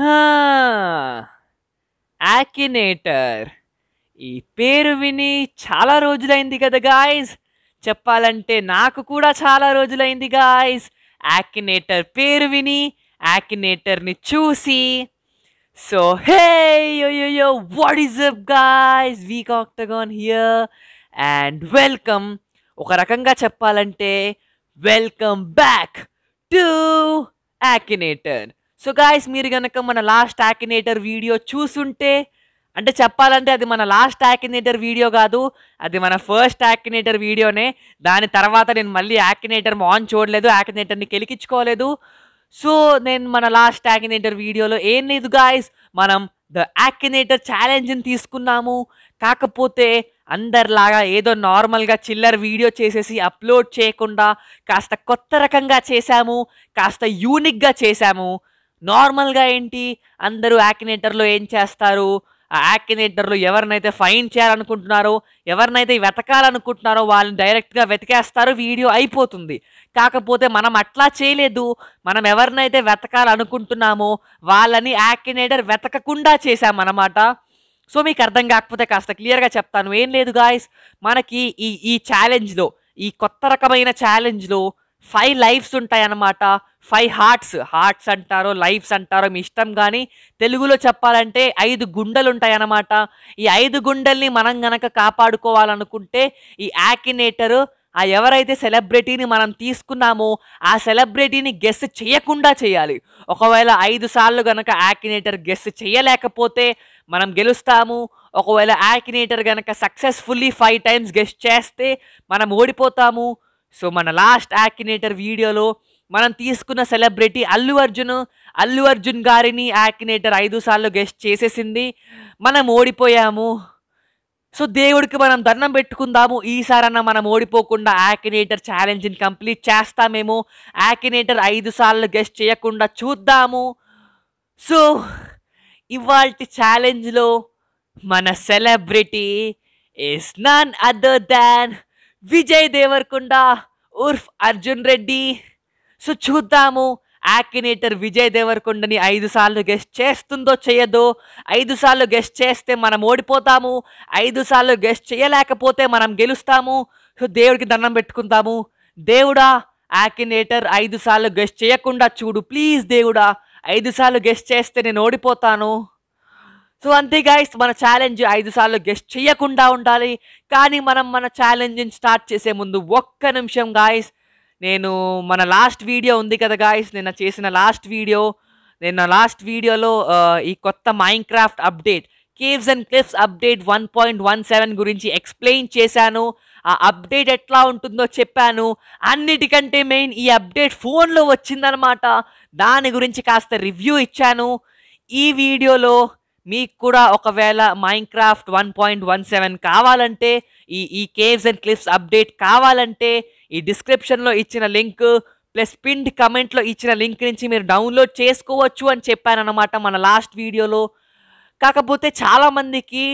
Akinator ఈ పేరు విని చాలా రోజులైంది కదా గాయస్ చెప్పాలంటే నాకు కూడా చాలా రోజులైంది గాయస్ యాకినేటర్ పేరు విని యాకినేటర్ని చూసి so hey yo what is up guys week octagon here and welcome ఒక రకంగా చెప్పాలంటే welcome back to Akinator so guys మీరు కనుక మన లాస్ట్ యాకినేటర్ వీడియో చూసుంటే అంటే చెప్పాలంటే అది మన లాస్ట్ యాకినేటర్ వీడియో కాదు అది మన ఫస్ట్ యాకినేటర్ వీడియోనే దాని తర్వాత నేను మళ్ళీ యాకినేటర్ ఆన్ చూడలేదు యాకినేటర్ని కెలికించుకోలేదు సో నేను మన లాస్ట్ యాకినేటర్ వీడియోలో ఏం లేదు గాయస్ మనం ద యాకినేటర్ ఛాలెంజ్ని తీసుకున్నాము కాకపోతే అందరిలాగా ఏదో నార్మల్గా చిల్లర్ వీడియో చేసేసి అప్లోడ్ చేయకుండా కాస్త కొత్త రకంగా చేశాము కాస్త యూనిక్గా చేశాము నార్మల్గా ఏంటి అందరూ యాకినేటర్లో ఏం చేస్తారు ఆ యాకినేటర్లు ఎవరినైతే ఫైన్ చేయాలనుకుంటున్నారో ఎవరినైతే వెతకాలనుకుంటున్నారో వాళ్ళని డైరెక్ట్గా వెతికేస్తారు వీడియో అయిపోతుంది కాకపోతే మనం అట్లా చేయలేదు మనం ఎవరినైతే వెతకాలనుకుంటున్నామో వాళ్ళని యాకినేటర్ వెతకకుండా చేశామన్నమాట సో మీకు అర్థం కాకపోతే కాస్త క్లియర్గా చెప్తాను ఏం లేదు గాయస్ మనకి ఈ ఈ ఛాలెంజ్లో ఈ కొత్త రకమైన ఛాలెంజ్లో ఫైవ్ లైఫ్స్ ఉంటాయన్నమాట ఫైవ్ హార్ట్స్ హార్ట్స్ అంటారో లైఫ్స్ అంటారో మీ ఇష్టం కానీ తెలుగులో చెప్పాలంటే ఐదు గుండెలు ఉంటాయన్నమాట ఈ ఐదు గుండెల్ని మనం గనక కాపాడుకోవాలనుకుంటే ఈ యాకినేటర్ ఆ ఎవరైతే సెలబ్రిటీని మనం తీసుకున్నామో ఆ సెలబ్రిటీని గెస్ చేయకుండా చేయాలి ఒకవేళ ఐదు సార్లు గనక యాకినేటర్ గెస్ చేయలేకపోతే మనం గెలుస్తాము ఒకవేళ యాకినేటర్ గనక సక్సెస్ఫుల్లీ ఫైవ్ టైమ్స్ గెస్ట్ చేస్తే మనం ఓడిపోతాము సో మన లాస్ట్ యాకినేటర్ వీడియోలో మనం తీసుకున్న సెలబ్రిటీ అల్లు అర్జున్ అల్లు అర్జున్ గారిని యాక్నేటర్ ఐదు సార్లు గెస్ట్ చేసేసింది మనం ఓడిపోయాము సో దేవుడికి మనం దండం పెట్టుకుందాము ఈసారన్నా మనం ఓడిపోకుండా యాక్నేటర్ ఛాలెంజ్ని కంప్లీట్ చేస్తామేమో యాక్నేటర్ ఐదు సార్లు గెస్ట్ చేయకుండా చూద్దాము సో ఇవాళ ఛాలెంజ్లో మన celebrity is none other than Vijay Devarakonda ఉర్ఫ్ అర్జున్ రెడ్డి సో చూద్దాము యాకినేటర్ విజయ్ దేవరకొండని ఐదు సార్లు గెస్ట్ చేస్తుందో చేయదో ఐదు సార్లు గెస్ట్ చేస్తే మనం ఓడిపోతాము ఐదు సార్లు గెస్ట్ చేయలేకపోతే మనం గెలుస్తాము సో దేవుడికి దండం పెట్టుకుంటాము దేవుడా యాకినేటర్ ఐదు సార్లు గెస్ట్ చేయకుండా చూడు ప్లీజ్ దేవుడా ఐదు సార్లు గెస్ట్ చేస్తే నేను ఓడిపోతాను సో అంతే గాయస్ మన ఛాలెంజ్ ఐదు సార్లు గెస్ట్ చేయకుండా ఉండాలి కానీ మనం మన ఛాలెంజ్ని స్టార్ట్ చేసే ముందు ఒక్క నిమిషం గాయస్ నేను మన లాస్ట్ వీడియో ఉంది కదా గాయస్ నిన్న చేసిన లాస్ట్ వీడియో నిన్న లాస్ట్ వీడియోలో ఈ కొత్త Minecraft update caves and cliffs update one point one seven గురించి ఎక్స్ప్లెయిన్ చేశాను ఆ అప్డేట్ ఎట్లా ఉంటుందో చెప్పాను అన్నిటికంటే మెయిన్ ఈ అప్డేట్ ఫోన్లో వచ్చిందనమాట దాని గురించి కాస్త రివ్యూ ఇచ్చాను ఈ వీడియోలో మీకు కూడా ఒకవేళ Minecraft one point one seven కావాలంటే ఈ ఈ కేవ్స్ అండ్ క్లిప్స్ అప్డేట్ కావాలంటే ఈ డిస్క్రిప్షన్లో ఇచ్చిన లింక్ ప్లస్ పిండ్ కమెంట్లో ఇచ్చిన లింక్ నుంచి మీరు డౌన్లోడ్ చేసుకోవచ్చు అని చెప్పానన్నమాట మన లాస్ట్ వీడియోలో కాకపోతే చాలామందికి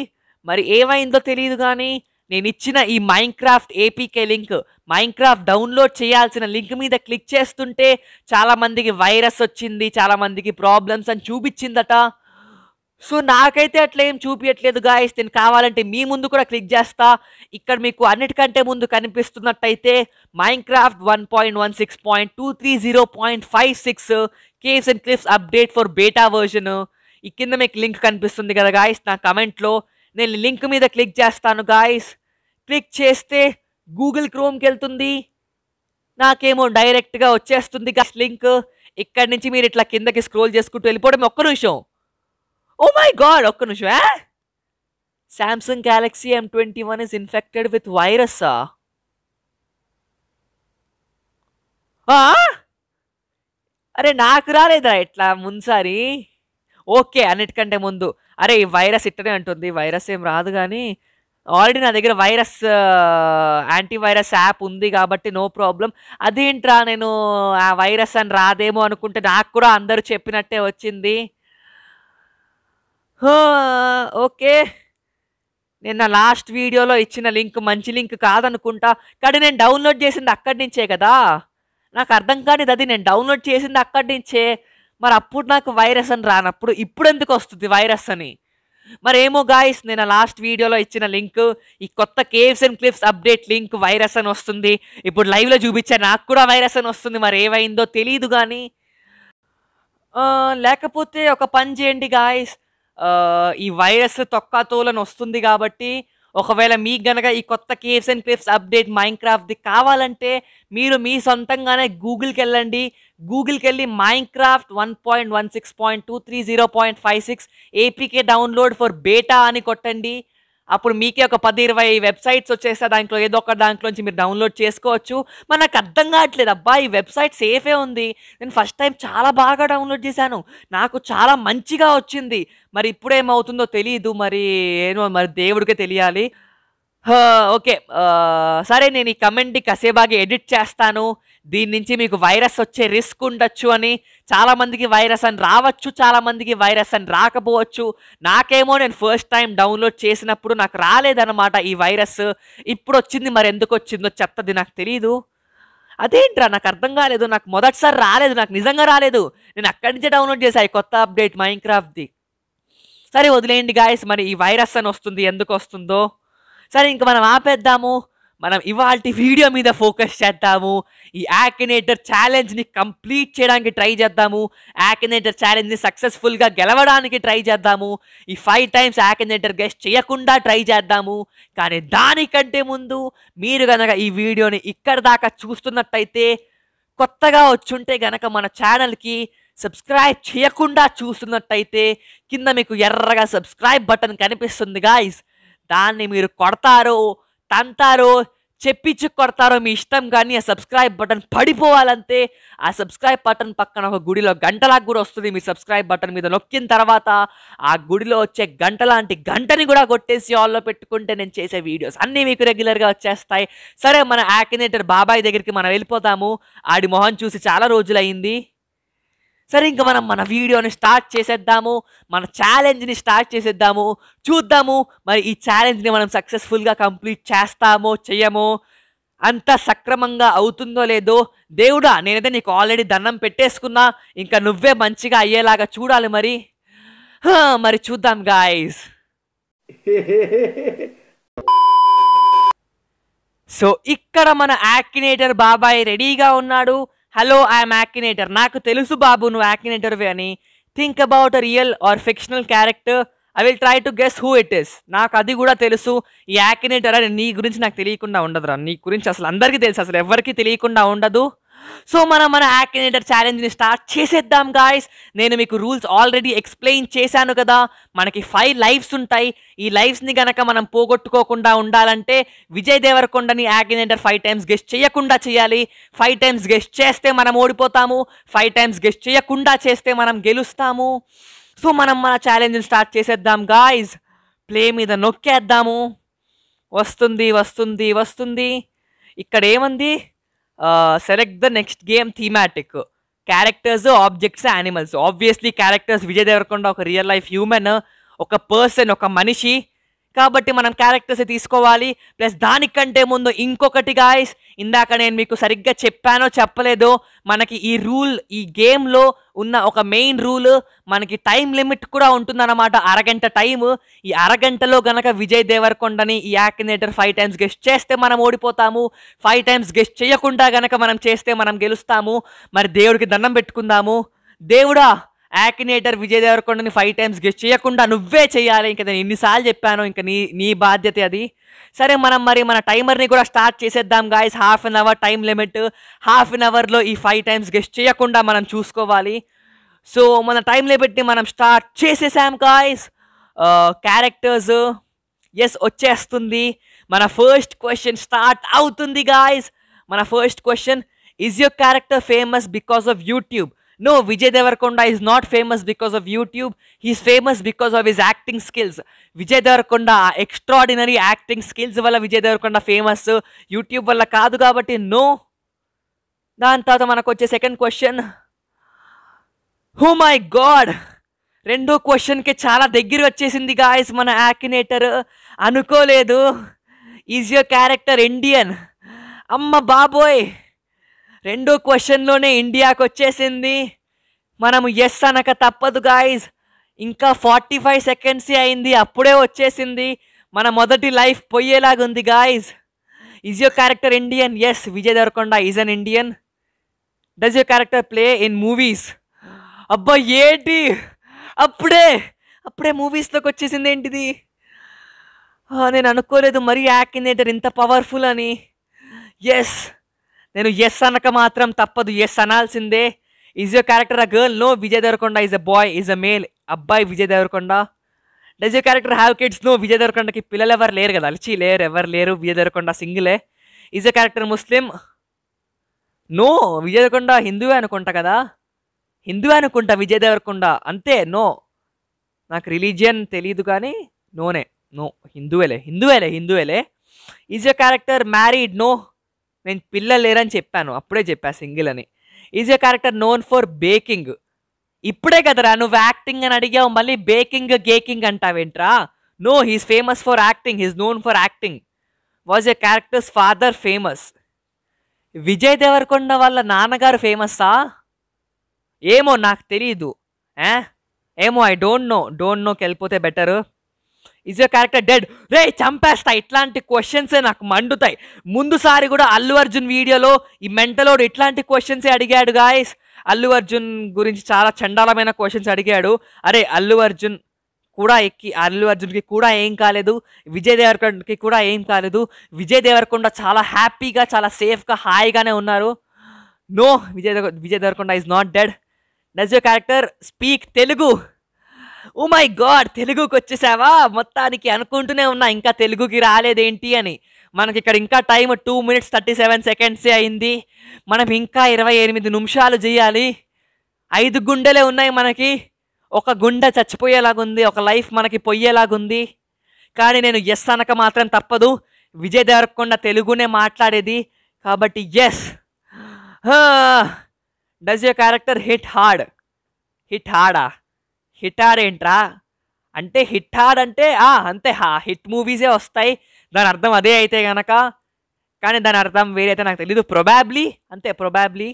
మరి ఏమైందో తెలియదు కానీ నేను ఇచ్చిన ఈ Minecraft APK link Minecraft download చేయాల్సిన లింక్ మీద క్లిక్ చేస్తుంటే చాలామందికి వైరస్ వచ్చింది చాలామందికి ప్రాబ్లమ్స్ అని చూపించిందట సో నాకైతే అట్లా ఏం చూపించట్లేదు గాయస్ నేను కావాలంటే మీ ముందు కూడా క్లిక్ చేస్తా ఇక్కడ మీకు అన్నిటికంటే ముందు కనిపిస్తున్నట్టయితే Minecraft one point one six point two three zero point five six caves and cliffs update for beta version ఈ కింద మీకు లింక్ కనిపిస్తుంది కదా గాయస్ నా కమెంట్లో నేను లింక్ మీద క్లిక్ చేస్తాను గాయస్ క్లిక్ చేస్తే గూగుల్ క్రోమ్కి వెళ్తుంది నాకేమో డైరెక్ట్గా వచ్చేస్తుంది గాయస్ లింక్ ఇక్కడ నుంచి మీరు ఇట్లా కిందకి స్క్రోల్ చేసుకుంటూ వెళ్ళిపోవడం ఒక్క నిమిషం ఓ మై గాడ్ ఒక్క yeah Samsung Galaxy M twenty one is infected with virus అరే నాకు రాలేదా ఇట్లా ముందుసారి ఓకే అన్నిటికంటే ముందు అరే ఈ వైరస్ ఇట్టనే ఉంటుంది వైరస్ ఏం రాదు కానీ ఆల్రెడీ నా దగ్గర వైరస్ యాంటీవైరస్ యాప్ ఉంది కాబట్టి నో ప్రాబ్లం అదేంట్రా నేను ఆ వైరస్ అని రాదేమో అనుకుంటే నాకు కూడా అందరూ చెప్పినట్టే వచ్చింది ఓకే నిన్న లాస్ట్ వీడియోలో ఇచ్చిన లింక్ మంచి లింక్ కాదనుకుంటా కానీ నేను డౌన్లోడ్ చేసింది అక్కడి నుంచే కదా నాకు అర్థం కానిది అది నేను డౌన్లోడ్ చేసింది అక్కడి నుంచే మరి అప్పుడు నాకు వైరస్ అని రానప్పుడు ఇప్పుడు ఎందుకు వస్తుంది వైరస్ అని మరేమో గాయస్ నేను లాస్ట్ వీడియోలో ఇచ్చిన లింక్ ఈ కొత్త caves and cliffs update link virus అని వస్తుంది ఇప్పుడు లైవ్లో చూపించా నాకు కూడా వైరస్ అని వస్తుంది మరి ఏమైందో తెలియదు కానీ లేకపోతే ఒక పని చేయండి గాయస్ ఈ వైరస్ తొక్కాతోలను వస్తుంది కాబట్టి ఒకవేళ మీకు గనక ఈ కొత్త కేవ్స్ అండ్ క్రేవ్స్ అప్డేట్ మైన్క్రాఫ్ట్ది కావాలంటే మీరు మీ సొంతంగానే గూగుల్కి వెళ్ళండి గూగుల్కి వెళ్ళి Minecraft one point one six point two three zero point five six APK download for beta అని కొట్టండి అప్పుడు మీకే ఒక పది ఇరవై వెబ్సైట్స్ వచ్చేస్తే దాంట్లో ఏదో ఒక దాంట్లో నుంచి మీరు డౌన్లోడ్ చేసుకోవచ్చు మరి నాకు అర్థం కావట్లేదు అబ్బా ఈ వెబ్సైట్ సేఫే ఉంది నేను ఫస్ట్ టైం చాలా బాగా డౌన్లోడ్ చేశాను నాకు చాలా మంచిగా వచ్చింది మరి ఇప్పుడేమవుతుందో తెలియదు మరి ఏమో మరి దేవుడికే తెలియాలి ఓకే సరే నేను ఈ కమెంట్ని కసేబాగా ఎడిట్ చేస్తాను దీని నుంచి మీకు వైరస్ వచ్చే రిస్క్ ఉండొచ్చు అని చాలామందికి వైరస్ అని రావచ్చు చాలామందికి వైరస్ అని రాకపోవచ్చు నాకేమో నేను ఫస్ట్ టైం డౌన్లోడ్ చేసినప్పుడు నాకు రాలేదన్నమాట ఈ వైరస్ ఇప్పుడు వచ్చింది మరి ఎందుకు వచ్చిందో చెత్తది నాకు తెలియదు అదేంట్రా నాకు అర్థం కాలేదు నాకు మొదటిసారి రాలేదు నాకు నిజంగా రాలేదు నేను అక్కడి నుంచే డౌన్లోడ్ చేశాను కొత్త అప్డేట్ మైంక్రాఫ్ట్ది సరే వదిలేయండి గాయస్ మరి ఈ వైరస్ అని వస్తుంది ఎందుకు వస్తుందో సరే ఇంక మనం ఆపేద్దాము మనం ఇవాళ వీడియో మీద ఫోకస్ చేద్దాము ఈ యాకినేటర్ ఛాలెంజ్ని కంప్లీట్ చేయడానికి ట్రై చేద్దాము యాకినేటర్ ఛాలెంజ్ని సక్సెస్ఫుల్గా గెలవడానికి ట్రై చేద్దాము ఈ ఫైవ్ టైమ్స్ యాకినేటర్ గెస్ట్ చేయకుండా ట్రై చేద్దాము కానీ దానికంటే ముందు మీరు కనుక ఈ వీడియోని ఇక్కడ దాకా చూస్తున్నట్టయితే కొత్తగా వచ్చుంటే గనక మన ఛానల్కి సబ్స్క్రైబ్ చేయకుండా చూస్తున్నట్టయితే కింద మీకు ఎర్రగా సబ్స్క్రైబ్ బటన్ కనిపిస్తుంది గాయస్ దాన్ని మీరు కొడతారో తంతారో చెప్పించి కొడతారో మీ ఇష్టం కానీ ఆ సబ్స్క్రైబ్ బటన్ పడిపోవాలంటే ఆ సబ్స్క్రైబ్ బటన్ పక్కన ఒక గుడిలో గంటలా కూడా వస్తుంది మీ సబ్స్క్రైబ్ బటన్ మీద నొక్కిన తర్వాత ఆ గుడిలో వచ్చే గంట లాంటి గంటని కూడా కొట్టేసి ఆల్లో పెట్టుకుంటే నేను చేసే వీడియోస్ అన్నీ మీకు రెగ్యులర్గా వచ్చేస్తాయి సరే మన యాకినేటర్ బాబాయ్ దగ్గరికి మనం వెళ్ళిపోతాము ఆడి మొహం చూసి చాలా రోజులైంది సరే ఇంకా మనం మన వీడియోని స్టార్ట్ చేసేద్దాము మన ఛాలెంజ్ని స్టార్ట్ చేసేద్దాము చూద్దాము మరి ఈ ఛాలెంజ్ని మనం సక్సెస్ఫుల్గా కంప్లీట్ చేస్తామో చేయమో అంత సక్రమంగా అవుతుందో లేదో దేవుడా నేనైతే నీకు ఆల్రెడీ దండం పెట్టేసుకున్నా ఇంకా నువ్వే మంచిగా అయ్యేలాగా చూడాలి మరి మరి చూద్దాం గాయస్ సో ఇక్కడ మన యాక్టినేటర్ బాబాయ్ రెడీగా ఉన్నాడు హలో ఐఎమ్ యాకినేటర్ నాకు తెలుసు బాబు నువ్వు వే అని think about a real or fictional character I will try to guess who it is నాకు అది కూడా తెలుసు ఈ యాకినేటర్ అని నీ గురించి నాకు తెలియకుండా ఉండదురా నీ గురించి అసలు అందరికీ తెలుసు అసలు ఎవరికీ తెలియకుండా ఉండదు సో మనం మన యాక్నేటర్ ఛాలెంజ్ని స్టార్ట్ చేసేద్దాం గాయస్ నేను మీకు రూల్స్ ఆల్రెడీ ఎక్స్ప్లెయిన్ చేశాను కదా మనకి ఫైవ్ లైఫ్స్ ఉంటాయి ఈ లైఫ్స్ని గనక మనం పోగొట్టుకోకుండా ఉండాలంటే విజయ్ దేవరకొండని యాక్నేటర్ ఫైవ్ టైమ్స్ గెస్ట్ చేయకుండా చేయాలి ఫైవ్ టైమ్స్ గెస్ట్ చేస్తే మనం ఓడిపోతాము ఫైవ్ టైమ్స్ గెస్ట్ చేయకుండా చేస్తే మనం గెలుస్తాము సో మనం మన ఛాలెంజ్ని స్టార్ట్ చేసేద్దాం గాయస్ ప్లే మీద నొక్కేద్దాము వస్తుంది వస్తుంది వస్తుంది ఇక్కడ ఏముంది select the next game thematic. Characters, objects, animals. Obviously, characters, Vijay Devarkonda, real life human, person, manishi, కాబట్టి మనం క్యారెక్టర్స్ తీసుకోవాలి ప్లస్ దానికంటే ముందు ఇంకొకటి గాయస్ ఇందాక నేను మీకు సరిగ్గా చెప్పానో చెప్పలేదో మనకి ఈ రూల్ ఈ గేమ్లో ఉన్న ఒక మెయిన్ రూల్ మనకి టైం లిమిట్ కూడా ఉంటుందన్నమాట అరగంట టైము ఈ అరగంటలో గనక విజయ్ దేవరకొండని ఈ యాకినేటర్ ఫైవ్ టైమ్స్ గెస్ట్ చేస్తే మనం ఓడిపోతాము ఫైవ్ టైమ్స్ గెస్ట్ చేయకుండా గనక మనం చేస్తే మనం గెలుస్తాము మరి దేవుడికి దండం పెట్టుకుందాము దేవుడా యాక్నేటర్ విజయ్ దేవరకొండని ఫైవ్ టైమ్స్ గెస్ట్ చేయకుండా నువ్వే చేయాలి ఇంకా నేను ఎన్నిసార్లు చెప్పాను ఇంకా నీ నీ బాధ్యత అది సరే మనం మరి మన టైమర్ని కూడా స్టార్ట్ చేసేద్దాం guys half an hour time limit half an అవర్లో ఈ ఫైవ్ టైమ్స్ గెస్ట్ చేయకుండా మనం చూసుకోవాలి సో మన టైం లిమిట్ని మనం స్టార్ట్ చేసేసాం గాయస్ క్యారెక్టర్స్ ఎస్ వచ్చేస్తుంది మన ఫస్ట్ క్వశ్చన్ స్టార్ట్ అవుతుంది గాయస్ మన first question is your character famous because of YouTube no Vijay Devarakonda is not famous because of YouTube he's famous because of his acting skills Vijay Devarakonda extraordinary acting skills వల్ల Vijay Devarakonda famous YouTube వల్ల కాదు కాబట్టి no దాని తర్వాత మనకు వచ్చే second question ooh my god రెండో క్వశ్చన్కి చాలా దగ్గర వచ్చేసింది గాయస్ మన యాకినేటర్ అనుకోలేదు ఈజ్ యువర్ క్యారెక్టర్ ఇండియన్ అమ్మ బాబోయ్ రెండో క్వశ్చన్లోనే ఇండియాకు వచ్చేసింది మనము ఎస్ అనక తప్పదు గాయస్ ఇంకా ఫార్టీ ఫైవ్ సెకండ్సే అయింది అప్పుడే వచ్చేసింది మన మొదటి లైఫ్ పోయేలాగుంది guys is your character Indian yes Vijay Devarakonda is an Indian does your character play in movies అబ్బా ఏంటి అప్పుడే అప్పుడే మూవీస్లోకి వచ్చేసింది ఏంటిది నేను అనుకోలేదు మరీ యాకినేటర్ ఇంత పవర్ఫుల్ అని ఎస్ నేను ఎస్ అనక మాత్రం తప్పదు ఎస్ అనాల్సిందే is your character a girl no Vijay Devarakonda is a boy is a male అబ్బాయి Vijay Devarakonda does you character have kids no Vijay దేవరకొండకి పిల్లలు ఎవరు లేరు కదా అలిచి లేరు ఎవరు లేరు విజయ్ దేవరకొండ సింగిలే is a character Muslim no Vijay Devarakonda హిందువే అనుకుంటా కదా హిందువే అనుకుంటా విజయ్ దేవరకొండ అంతే నో నాకు రిలీజియన్ తెలియదు కానీ నోనే నో హిందువేలే హిందువేలే హిందువేలే is your character married no నేను పిల్లలు లేరని చెప్పాను అప్పుడే చెప్పా సింగిల్ అని is a character known for baking ఇప్పుడే కదరా నువ్వు యాక్టింగ్ అని అడిగావు మళ్ళీ బేకింగ్ గేకింగ్ అంటావేంట్రా no he's famous for acting he's known for acting was a character's father famous Vijay Devarakonda వాళ్ళ నాన్నగారు ఫేమస్సా ఏమో నాకు తెలీదు ఏమో ఐ డోంట్ నో డోంట్ నోకి వెళ్ళిపోతే better is your character dead రే చంపేస్తా ఇట్లాంటి క్వశ్చన్సే నాకు మండుతాయి ముందుసారి కూడా అల్లు అర్జున్ వీడియోలో ఈ మెంటలోడు ఇట్లాంటి క్వశ్చన్సే అడిగాడు గాయస్ అల్లు అర్జున్ గురించి చాలా చండాలమైన క్వశ్చన్స్ అడిగాడు అరే అల్లు అర్జున్ కూడా ఎక్కి అల్లు అర్జున్కి కూడా ఏం కాలేదు విజయ్ దేవరకొండకి కూడా ఏం కాలేదు విజయ్ దేవరకొండ చాలా హ్యాపీగా చాలా సేఫ్గా హాయిగానే ఉన్నారు no Vijay Vijay Devarakonda is not dead does you character speak Telugu oh oh my god తెలుగుకి వచ్చేసావా మొత్తానికి అనుకుంటూనే ఉన్నా ఇంకా తెలుగుకి రాలేదేంటి అని మనకి ఇక్కడ ఇంకా time two minutes thirty seven సెకండ్సే అయింది మనం ఇంకా ఇరవై ఎనిమిది నిమిషాలు చేయాలి ఐదు గుండెలే ఉన్నాయి మనకి ఒక గుండె చచ్చిపోయేలాగుంది ఒక లైఫ్ మనకి పోయేలాగుంది కానీ నేను ఎస్ అనక మాత్రం తప్పదు విజయ్ దేవరకుండా తెలుగునే మాట్లాడేది కాబట్టి yes does you character hit hard hit హార్డా హిటాడేంట్రా అంటే హిట్టాడ్ అంటే అంతే హా హిట్ మూవీసే వస్తాయి దాని అర్థం అదే అయితే గనక కానీ దాని అర్థం వేరే అయితే నాకు తెలీదు ప్రొబాబ్లీ అంతే probably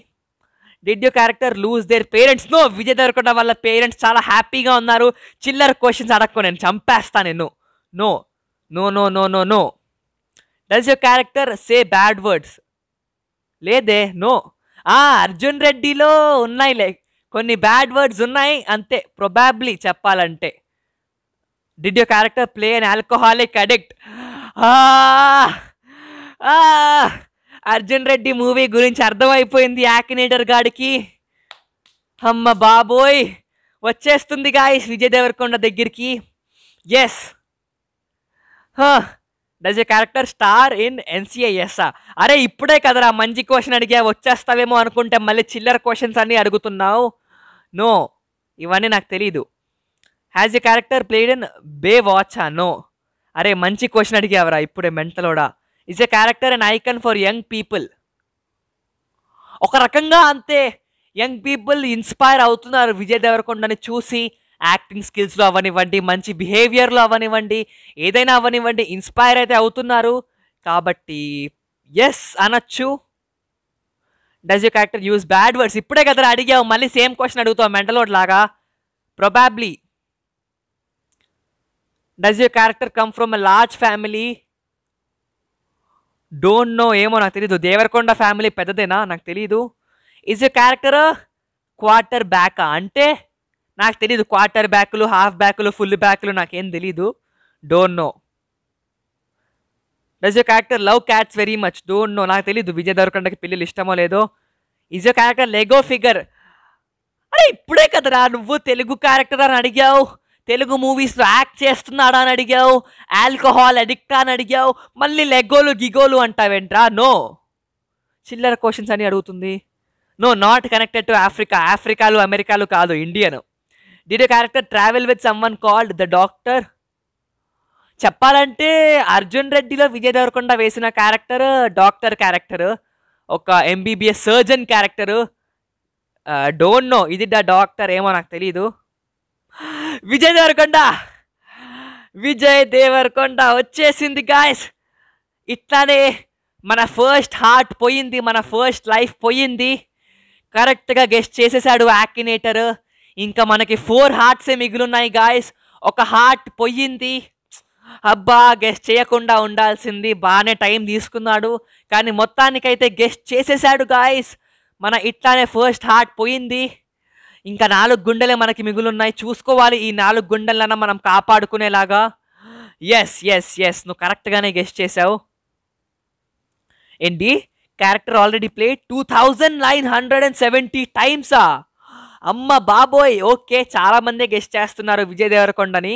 did you character lose their parents no Vijay దొరకడం వల్ల పేరెంట్స్ చాలా హ్యాపీగా ఉన్నారు చిల్లర క్వశ్చన్స్ అడక్కో నేను చంపేస్తా నేను no no no no no no does your character say bad words లేదే నో అర్జున్ రెడ్డిలో ఉన్నాయి లైక్ కొన్ని బ్యాడ్ వర్డ్స్ ఉన్నాయి అంతే ప్రొబాబ్లీ చెప్పాలంటే did you character play and alcoholic addict Arjun Reddy movie గురించి అర్థమైపోయింది యాకినేటర్ గాడికి అమ్మ బాబోయ్ వచ్చేస్తుంది గాయస్ విజయ్ దేవరకొండ దగ్గరికి yes does a character star in NCIS అరే ఇప్పుడే కదరా మంచి క్వశ్చన్ అడిగా వచ్చేస్తావేమో అనుకుంటే మళ్ళీ చిల్లర క్వశ్చన్స్ అన్నీ అడుగుతున్నావు నో ఇవన్నీ నాకు తెలీదు has a character played in Baywatch no అరే మంచి క్వశ్చన్ అడిగేవరా ఇప్పుడే మెంటలోడా is a character and icon for young people ఒక రకంగా అంతే యంగ్ పీపుల్ ఇన్స్పైర్ అవుతున్నారు విజయ్ దేవరకొండని చూసి యాక్టింగ్ స్కిల్స్లో అవనివ్వండి మంచి బిహేవియర్లో అవనివ్వండి ఏదైనా అవనివ్వండి ఇన్స్పైర్ అయితే అవుతున్నారు కాబట్టి ఎస్ అనొచ్చు does you character use bad words ఇప్పుడే కదా అడిగావు మళ్ళీ సేమ్ క్వశ్చన్ అడుగుతావు మెంటల్ ఓట్ లాగా probably does you character come from a large family don't know ఏమో నాకు తెలీదు దేవరకొండ ఫ్యామిలీ పెద్దదేనా నాకు తెలీదు ఇజ్ యూ క్యారెక్టర్ క్వార్టర్ బ్యాకా అంటే నాకు తెలీదు క్వార్టర్ బ్యాక్లు హాఫ్ బ్యాక్లు ఫుల్ బ్యాక్లు నాకేం తెలీదు don't know does your character love cats very much don't know నాకు తెలియదు విజయ్ దేవరకొండకి పిల్లలు ఇష్టమో లేదో is your character Lego figure అరే ఇప్పుడే కదరా నువ్వు తెలుగు క్యారెక్టర్ అని అడిగావు తెలుగు మూవీస్లో యాక్ట్ చేస్తున్నాడా అని అడిగావు ఆల్కహాల్ అడిక్టా అని అడిగావు మళ్ళీ లెగోలు గిగోలు అంటావేంట్రా నో చిల్లర క్వశ్చన్స్ అని అడుగుతుంది no not connected to Africa ఆఫ్రికాలు అమెరికాలు కాదు Indian did character travel with someone called the doctor చెప్పాలంటే అర్జున్ రెడ్డిలో విజయ్ దేవరకొండ వేసిన క్యారెక్టర్ డాక్టర్ క్యారెక్టర్ ఒక MBBS surgeon character don't know ఇది డా డాక్టర్ ఏమో నాకు తెలీదు విజయ్ దేవరకొండ విజయ్ దేవరకొండ వచ్చేసింది గాయస్ ఇట్లానే మన ఫస్ట్ హార్ట్ పోయింది మన ఫస్ట్ లైఫ్ పోయింది కరెక్ట్గా గెస్ట్ చేసేసాడు యాకినేటర్ ఇంకా మనకి ఫోర్ హార్ట్సే మిగులున్నాయి గాయస్ ఒక హార్ట్ పోయింది అబ్బా గెస్ట్ చేయకుండా ఉండాల్సింది బాగానే టైం తీసుకున్నాడు కానీ మొత్తానికైతే గెస్ట్ చేసేసాడు గాయస్ మన ఇట్లానే ఫస్ట్ హార్ట్ పోయింది ఇంకా నాలుగు గుండెలే మనకి మిగులున్నాయి చూసుకోవాలి ఈ నాలుగు గుండెలన మనం కాపాడుకునేలాగా ఎస్ ఎస్ ఎస్ నువ్వు కరెక్ట్గానే గెస్ట్ చేసావు ఏంటి character already play two thousand nine hundred and seventy టైమ్సా అమ్మ బాబోయ్ ఓకే చాలామందే గెస్ట్ చేస్తున్నారు విజయ్ దేవరకొండని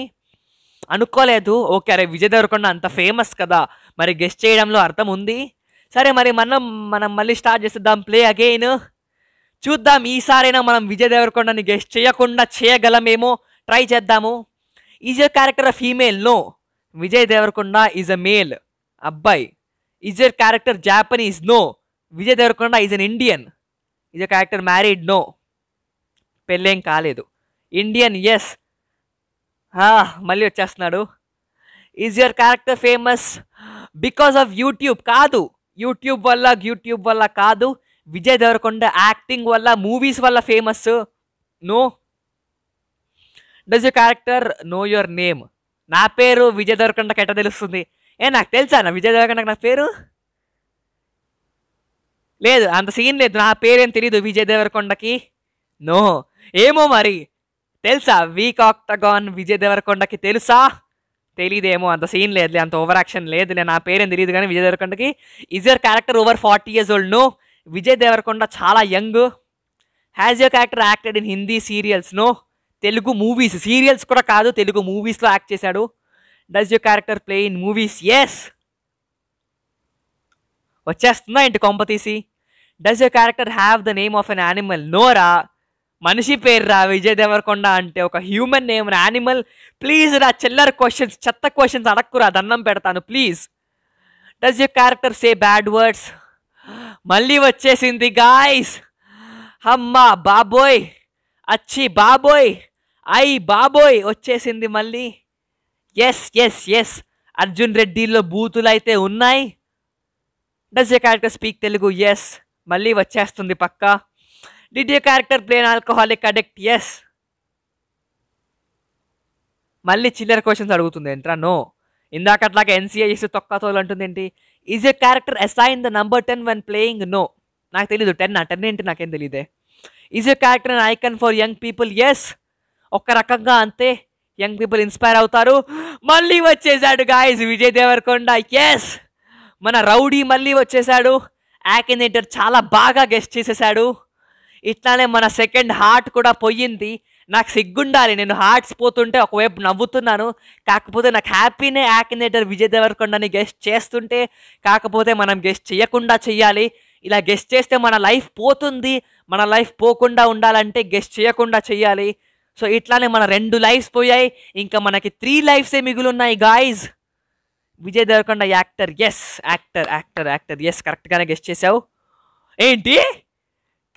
అనుకోలేదు ఓకే అరే విజయ్ దేవరకొండ అంత ఫేమస్ కదా మరి గెస్ట్ చేయడంలో అర్థం ఉంది సరే మరి మనం మనం మళ్ళీ స్టార్ట్ చేసేద్దాం ప్లే అగైన్ చూద్దాం ఈసారైనా మనం విజయ్ దేవరకొండని గెస్ట్ చేయకుండా చేయగలమేమో ట్రై చేద్దాము is a character of female no Vijay Devarakonda is a male అబ్బాయి is a character Japanese no Vijay Devarakonda is an Indian is a character married no పెళ్ళేం కాలేదు ఇండియన్ ఎస్ మళ్ళీ వచ్చేస్తున్నాడు is your character famous because of YouTube కాదు YouTube వల్ల YouTube వల్ల కాదు Vijay Devarakonda acting వల్ల మూవీస్ వల్ల famous no does you character know your name నా పేరు విజయ్ దేవరకొండకి ఎట్ట తెలుస్తుంది ఏ నాకు తెలుసా నా విజయ్ దేవరకొండకి నా పేరు లేదు అంత సీన్ లేదు నా పేరేం తెలియదు విజయ్ దేవరకొండకి నో ఏమో మరి తెలుసా వీక్ ఆక్టగాన్ విజయ్ దేవరకొండకి తెలుసా తెలియదేమో అంత సీన్ లేదులే అంత ఓవర్ యాక్షన్ లేదులే నా పేరేం తెలియదు కానీ విజయ్ దేవరకొండకి is your character over forty years old no Vijay Devarakonda చాలా young has your character acted in Hindi serials no Telugu movies serials కూడా కాదు తెలుగు మూవీస్లో యాక్ట్ చేశాడు does your character play in movies yes వచ్చేస్తుందా ఏంటి తీసి does your character have the name of an animal నోరా మనిషి పేరు రా విజయ్ దేవరకొండ అంటే ఒక హ్యూమన్ నేమ్ యానిమల్ ప్లీజ్ రా చిల్లర క్వశ్చన్స్ చెత్త క్వశ్చన్స్ అడక్కురా దండం పెడతాను please does your character say bad words మళ్ళీ వచ్చేసింది గాయస్ అమ్మా బాబోయ్ అచ్చి బాబోయ్ ఐ బాబోయ్ వచ్చేసింది మళ్ళీ ఎస్ ఎస్ ఎస్ అర్జున్ రెడ్డిలో బూతులు అయితే ఉన్నాయి does you character speak Telugu yes మళ్ళీ వచ్చేస్తుంది పక్కా Did your character play an alcoholic addict? Yes. మళ్ళీ చిల్లర క్వశ్చన్స్ అడుగుతుంది ఏంట్రా నో ఇందాక అట్లాగా ఎన్సీఏ చేసి తొక్కతోలు అంటుంది ఏంటి is a character assign the number ten one playing no నాకు తెలీదు టెన్ ఆ టెన్ ఏంటి నాకేం తెలియదే is a character and icon for young people yes ఒక రకంగా అంతే యంగ్ పీపుల్ ఇన్స్పైర్ అవుతారు మళ్ళీ వచ్చేసాడు గాయస్ విజయ్ దేవరకొండ ఎస్ మన రౌడీ మళ్ళీ వచ్చేసాడు యాకినేటర్ చాలా బాగా గెస్ట్ చేసేసాడు ఇట్లానే మన సెకండ్ హార్ట్ కూడా పోయింది నాకు సిగ్గుండాలి నేను హార్ట్స్ పోతుంటే ఒకవైపు నవ్వుతున్నాను కాకపోతే నాకు హ్యాపీనే యాకినేటర్ విజయ్ దేవరకొండని గెస్ట్ చేస్తుంటే కాకపోతే మనం గెస్ట్ చేయకుండా చేయాలి ఇలా గెస్ట్ చేస్తే మన లైఫ్ పోతుంది మన లైఫ్ పోకుండా ఉండాలంటే గెస్ట్ చేయకుండా చేయాలి సో ఇట్లానే మన రెండు లైఫ్స్ పోయాయి ఇంకా మనకి త్రీ లైఫ్సే మిగులున్నాయి guys Vijay Devarakonda actor yes actor actor actor yes కరెక్ట్గానే గెస్ట్ చేసావు ఏంటి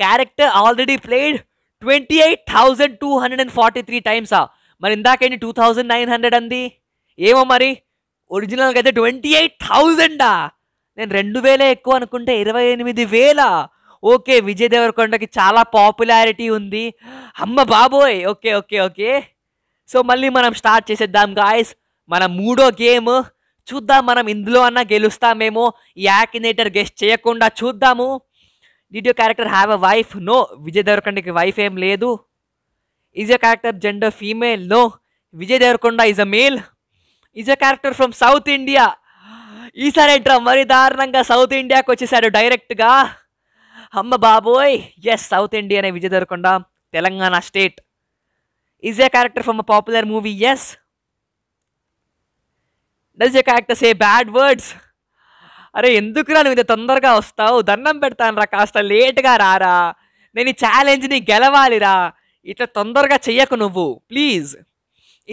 character already played twenty eight thousand two hundred and forty three టైమ్సా మరి ఇందాకైంది టూ థౌజండ్ నైన్ హండ్రెడ్ అంది ఏమో మరి ఒరిజినల్గా అయితే ట్వంటీ ఎయిట్ థౌజండా నేను రెండు వేలే ఎక్కువ అనుకుంటే ఇరవై ఎనిమిది వేల ఓకే విజయ్ దేవరకొండకి చాలా పాపులారిటీ ఉంది అమ్మ బాబోయ్ ఓకే ఓకే ఓకే సో మళ్ళీ మనం స్టార్ట్ చేసేద్దాం గాయస్ మన మూడో గేమ్ చూద్దాం మనం ఇందులో అన్నా గెలుస్తామేమో ఈ యాకినేటర్ గెస్ట్ చేయకుండా చూద్దాము did you character have a wife no Vijay దేవరకొండకి వైఫ్ ఏం లేదు is you character gender female no Vijay Devarakonda is a male is a character from south India ఈసారి ఏంట్రా మరి దారుణంగా సౌత్ ఇండియాకి వచ్చేసాడు డైరెక్ట్గా అమ్మ బాబోయ్ ఎస్ సౌత్ ఇండియానే Vijay Devarakonda Telangana state is a character from a popular movie yes does a character say bad words అరే రా నువ్వు ఇంత తొందరగా వస్తావు దండం పెడతాను రా కాస్త లేట్గా రారా నేను ఈ ఛాలెంజ్ని గెలవాలిరా ఇట్లా తొందరగా చెయ్యకు నువ్వు please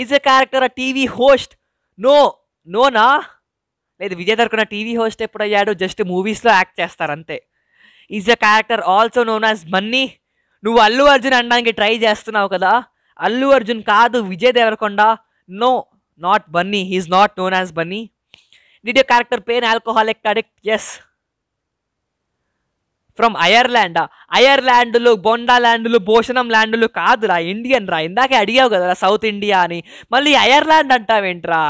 is a character a TV host no నోనా లేదు విజయ్ దర్కున్న టీవీ హోస్ట్ ఎప్పుడయ్యాడు జస్ట్ మూవీస్లో యాక్ట్ చేస్తారు అంతే is a character also known as Manny నువ్వు అల్లు అర్జున్ అనడానికి ట్రై చేస్తున్నావు కదా అల్లు అర్జున్ కాదు Vijay Devarakonda no not Bunny he's not known as Bunny did you character play alcoholic addict yes from Ireland అయర్లాండ్లు బొండా ల్యాండ్లు భోషణం ల్యాండ్లు కాదురా ఇండియన్ రా ఇందాకే అడిగావు కదరా సౌత్ ఇండియా అని మళ్ళీ అయర్లాండ్ అంటావేంట్రా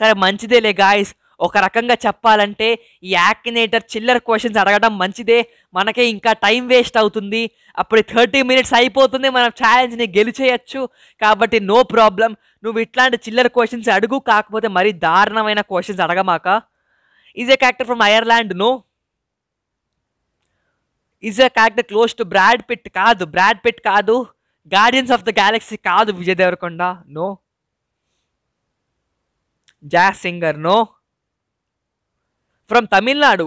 సరే మంచిదేలే గాయస్ ఒక రకంగా చెప్పాలంటే ఈ యాక్నేటర్ చిల్లర్ క్వశ్చన్స్ అడగడం మంచిదే మనకే ఇంకా టైం వేస్ట్ అవుతుంది అప్పుడు థర్టీ మినిట్స్ అయిపోతుంది మనం ఛాలెంజ్ని గెలిచేయచ్చు కాబట్టి నో ప్రాబ్లం నువ్వు ఇట్లాంటి చిల్లర్ క్వశ్చన్స్ అడుగు కాకపోతే మరీ దారుణమైన క్వశ్చన్స్ అడగమాక is a character from Ireland no is a character close to Brad Pitt కాదు బ్రాడ్ పిట్ కాదు గార్డియన్స్ ఆఫ్ ద గ్యాలక్సీ కాదు Vijay Devarakonda no jazz singer no from Tamil Nadu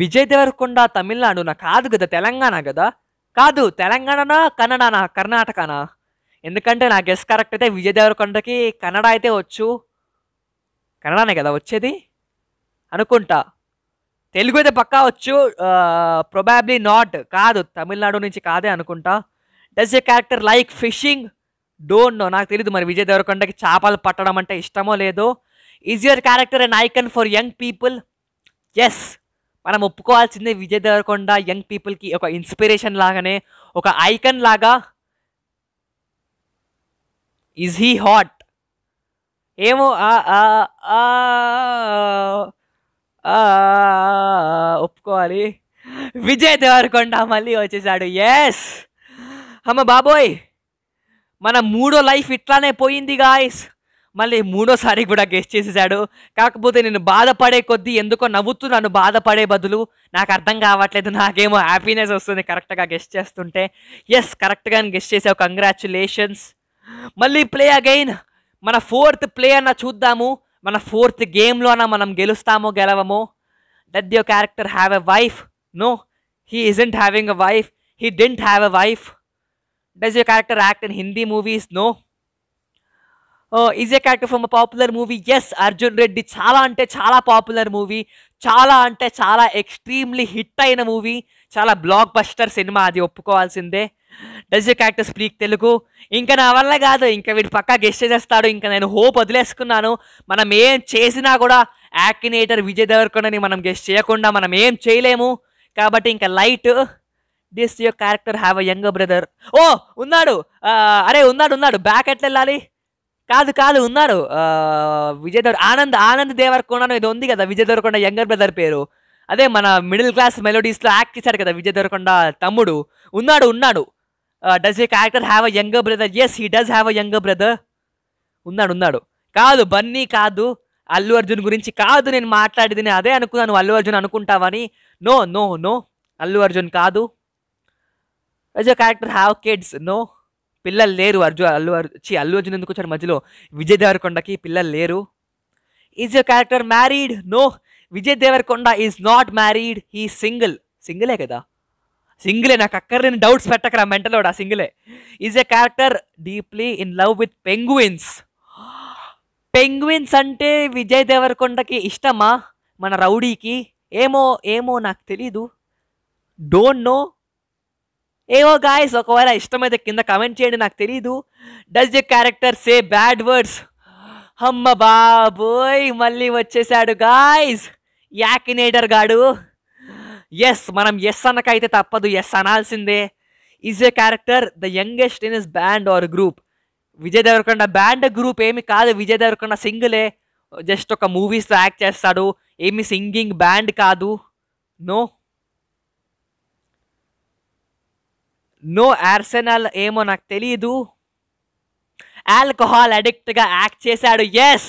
Vijay Devarakonda Tamil Nadu నా కాదు కదా తెలంగాణ కదా కాదు తెలంగాణనా కన్నడనా కర్ణాటకనా ఎందుకంటే నా గెస్ కరెక్ట్ అయితే విజయ్ దేవరకొండకి కన్నడ అయితే వచ్చు కన్నడనే కదా వచ్చేది అనుకుంటా తెలుగు అయితే పక్కా వచ్చు ప్రొబాబ్లీ నాట్ కాదు తమిళనాడు నుంచి కాదే అనుకుంటా does a character like fishing don't know నాకు తెలియదు మరి విజయ్ దేవరకొండకి చేపలు పట్టడం అంటే ఇష్టమో లేదో is your character and icon for young people yes మనం ఒప్పుకోవాల్సిందే విజయ్ దేవరకొండ యంగ్ పీపుల్కి ఒక ఇన్స్పిరేషన్ లాగానే ఒక ఐకన్ లాగా ఈజ్ హీ హాట్ ఏమో ఒప్పుకోవాలి విజయ్ దేవరకొండ మళ్ళీ వచ్చేసాడు ఎస్ అమ్మ బాబోయ్ మన మూడో లైఫ్ ఇట్లానే పోయింది గాయస్ మళ్ళీ మూడోసారి కూడా గెస్ట్ చేసేసాడు కాకపోతే నేను బాధపడే కొద్దీ ఎందుకో నవ్వుతూ నన్ను బాధపడే బదులు నాకు అర్థం కావట్లేదు నాకేమో హ్యాపీనెస్ వస్తుంది కరెక్ట్గా గెస్ట్ చేస్తుంటే ఎస్ కరెక్ట్గా గెస్ట్ చేసావు కంగ్రాచులేషన్స్ మళ్ళీ ప్లే అగైన్ మన ఫోర్త్ ప్లే అన్న చూద్దాము మన ఫోర్త్ గేమ్లోన మనం గెలుస్తామో గెలవమో did your character have a wife no he isn't having a wife he didn't have a wife does your character act in Hindi movies no is a character from a popular movie yes Arjun Reddy చాలా అంటే చాలా popular movie చాలా అంటే చాలా extremely hit అయిన movie చాలా blockbuster సినిమా అది ఒప్పుకోవాల్సిందే డజ్ క్యారెక్టర్ స్పీక్ తెలుగు ఇంకా నా వల్ల కాదు ఇంకా వీడు పక్కా గెస్ట్ చేస్తాడు ఇంకా నేను హోప్ వదిలేసుకున్నాను మనం ఏం చేసినా కూడా యాక్టినేటర్ విజయ్ దేవర్కొండని మనం గెస్ట్ చేయకుండా మనం ఏం చేయలేము కాబట్టి ఇంకా లైట్ does your character have a young brother ఓ ఉన్నాడు అరే ఉన్నాడు ఉన్నాడు బ్యాక్ ఎట్లా వెళ్ళాలి కాదు కాదు ఉన్నారు విజయ్ దేవర్ ఆనంద్ ఆనంద్ దేవరకొండ ఇది ఉంది కదా విజయ్ యంగర్ బ్రదర్ పేరు అదే మన మిడిల్ క్లాస్ మెలోడీస్లో యాక్ట్ చేశాడు కదా విజయ్ తమ్ముడు ఉన్నాడు ఉన్నాడు does a character have a younger brother yes he does have a younger brother ఉన్నాడు ఉన్నాడు కాదు బన్నీ కాదు అల్లు అర్జున్ గురించి కాదు నేను మాట్లాడేది నేను అదే అనుకున్నాను అల్లు అర్జున్ అనుకుంటావని no no no Allu Arjun కాదు does a character have kids no పిల్లలు లేరు అర్జు అల్లు అర్జు అల్లు అర్జున్ ఎందుకు వచ్చాడు మధ్యలో విజయ్ దేవరకొండకి పిల్లలు లేరు is your character married no Vijay Devarakonda is not married he single సింగిలే కదా సింగిలే నాకు అక్కర్లేని డౌట్స్ పెట్టకరా ఆ సింగిలే is a character deeply in love with penguins penguins అంటే విజయ్ దేవరకొండకి ఇష్టమా మన రౌడీకి ఏమో ఏమో నాకు తెలీదు డోంట్ నో ఏవో గాయస్ ఒకవేళ ఇష్టమైతే కింద కమెంట్ చేయండి నాకు తెలీదు does the character say bad words అమ్మ బాబోయ్ మళ్ళీ వచ్చేసాడు గాయస్ యాకినేటర్ గాడు ఎస్ మనం ఎస్ అనకైతే తప్పదు ఎస్ అనాల్సిందే is a character the youngest in his band or group Vijay Devarakonda band group ఏమి కాదు విజయ్ దేవరకొండ సింగులే జస్ట్ ఒక మూవీస్తో యాక్ట్ చేస్తాడు ఏమి సింగింగ్ బ్యాండ్ కాదు నో నో ఆర్సెనల్ ఏమో నాకు తెలియదు ఆల్కహాల్ అడిక్ట్గా యాక్ట్ చేశాడు ఎస్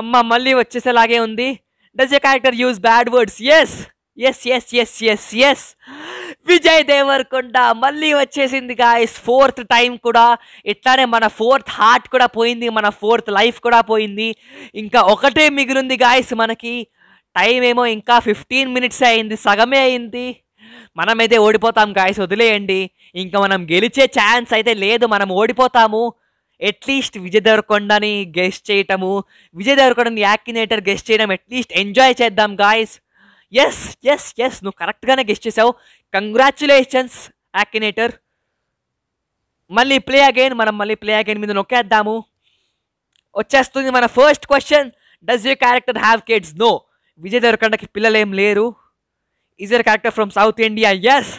అమ్మ మళ్ళీ వచ్చేసేలాగే ఉంది does a character use bad words yes yes yes yes yes yes Vijay Devarakonda మళ్ళీ వచ్చేసింది గాయస్ ఫోర్త్ టైం కూడా ఇట్లానే మన ఫోర్త్ హార్ట్ కూడా పోయింది మన ఫోర్త్ లైఫ్ కూడా పోయింది ఇంకా ఒకటే మిగిలింది గాయస్ మనకి టైం ఏమో ఇంకా ఫిఫ్టీన్ మినిట్స్ అయింది సగమే అయింది మనమైతే ఓడిపోతాం గాయస్ వదిలేయండి ఇంకా మనం గెలిచే ఛాన్స్ అయితే లేదు మనం ఓడిపోతాము అట్లీస్ట్ విజయ దేవరకొండని గెస్ట్ చేయటము విజయ దేవరకొండని యాక్కినేటర్ గెస్ట్ చేయడం అట్లీస్ట్ ఎంజాయ్ చేద్దాం గాయస్ ఎస్ ఎస్ ఎస్ నువ్వు కరెక్ట్గానే గెస్ట్ చేసావు కంగ్రాచులేషన్స్ యాక్యునేటర్ మళ్ళీ ప్లే అగైన్ మనం మళ్ళీ ప్లే అగైన్ మీద నొక్కేద్దాము వచ్చేస్తుంది మన first question does you character have kids no Vijay దేవరకొండకి పిల్లలేం లేరు is your character from south India yes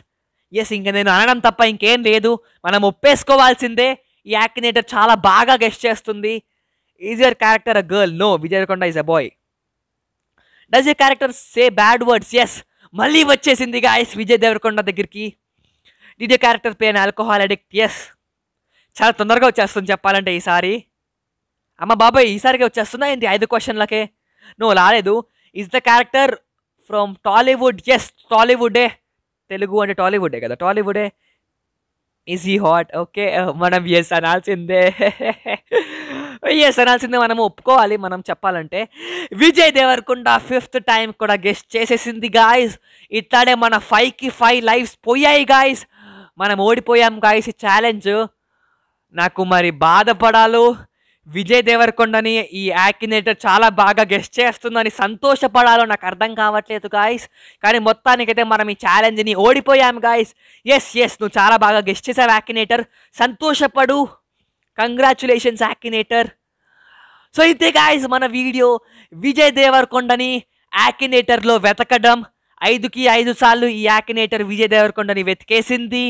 yes ఇంకా నేను అనడం తప్ప ఇంకేం లేదు మనం ఒప్పేసుకోవాల్సిందే ఈ యాక్టినేటర్ చాలా బాగా గెస్ట్ చేస్తుంది is your character a girl no విజయకొండ is a boy does your character say bad words yes మళ్ళీ వచ్చేసింది గాయస్ విజయ్ దేవరకొండ దగ్గరికి did your character play an alcohol addict yes చాలా తొందరగా వచ్చేస్తుంది చెప్పాలంటే ఈసారి అమ్మ బాబాయ్ ఈసారికి వచ్చేస్తుందా ఏంటి ఐదు క్వశ్చన్లకే నువ్వు రాలేదు is the character from Tollywood yes టాలీవుడే తెలుగు అంటే టాలీవుడే కదా టాలీవుడే ఈజ్ ఈ హాట్ ఓకే మనం ఎస్ అనాల్సిందే ఎస్ అనాల్సిందే మనం ఒప్పుకోవాలి మనం చెప్పాలంటే విజయ్ దేవరకొండ ఫిఫ్త్ టైం కూడా గెస్ట్ చేసేసింది గాయస్ ఇట్లానే మన ఫైవ్కి ఫైవ్ లైఫ్స్ పోయాయి గాయస్ మనం ఓడిపోయాం గాయస్ ఈ ఛాలెంజ్ నాకు మరి బాధపడాలు విజయ్ దేవరకొండని ఈ యాకినేటర్ చాలా బాగా గెస్ట్ చేస్తుందని సంతోషపడాలో నాకు అర్థం కావట్లేదు గాయస్ కానీ మొత్తానికైతే మనం ఈ ఛాలెంజ్ని ఓడిపోయాము గాయస్ ఎస్ ఎస్ నువ్వు చాలా బాగా గెస్ట్ చేసావు యాకినేటర్ సంతోషపడు కంగ్రాచులేషన్స్ యాకినేటర్ సో అయితే గాయస్ మన వీడియో విజయ్ దేవరకొండని యాకినేటర్లో వెతకడం ఐదుకి ఐదు సార్లు ఈ యాకినేటర్ విజయ్ దేవరకొండని వెతికేసింది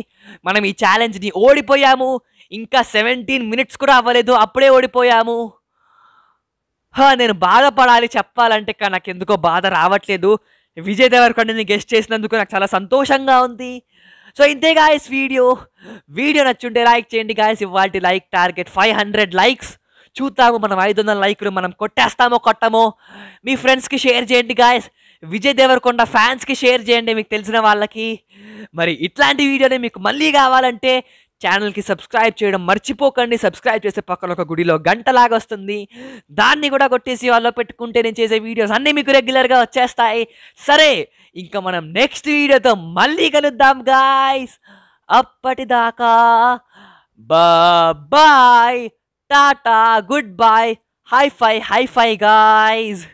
మనం ఈ ఛాలెంజ్ని ఓడిపోయాము ఇంకా సెవెంటీన్ మినిట్స్ కూడా అవ్వలేదు అప్పుడే ఓడిపోయాము నేను బాధపడాలి చెప్పాలంటే నాకు ఎందుకో బాధ రావట్లేదు విజయ్ దేవరకొండని గెస్ట్ చేసినందుకు నాకు చాలా సంతోషంగా ఉంది సో ఇంతే గాయస్ వీడియో వీడియో నచ్చుంటే లైక్ చేయండి గాయస్ ఇవాళ like target five hundred likes చూద్దాము మనం ఐదు వందల లైక్లు మనం కొట్టేస్తామో కొట్టమో మీ ఫ్రెండ్స్కి షేర్ చేయండి గాయస్ విజయ్ దేవరకొండ ఫ్యాన్స్కి షేర్ చేయండి మీకు తెలిసిన వాళ్ళకి మరి ఇట్లాంటి వీడియోని మీకు మళ్ళీ కావాలంటే ఛానల్కి సబ్స్క్రైబ్ చేయడం మర్చిపోకండి సబ్స్క్రైబ్ చేసే పక్కన ఒక గుడిలో గంటలాగా వస్తుంది దాన్ని కూడా కొట్టేసి వాళ్ళు పెట్టుకుంటే నేను చేసే వీడియోస్ అన్నీ మీకు రెగ్యులర్గా వచ్చేస్తాయి సరే ఇంకా మనం నెక్స్ట్ వీడియోతో మళ్ళీ కలుద్దాం గాయస్ అప్పటిదాకా bye tata good bye high five high five guys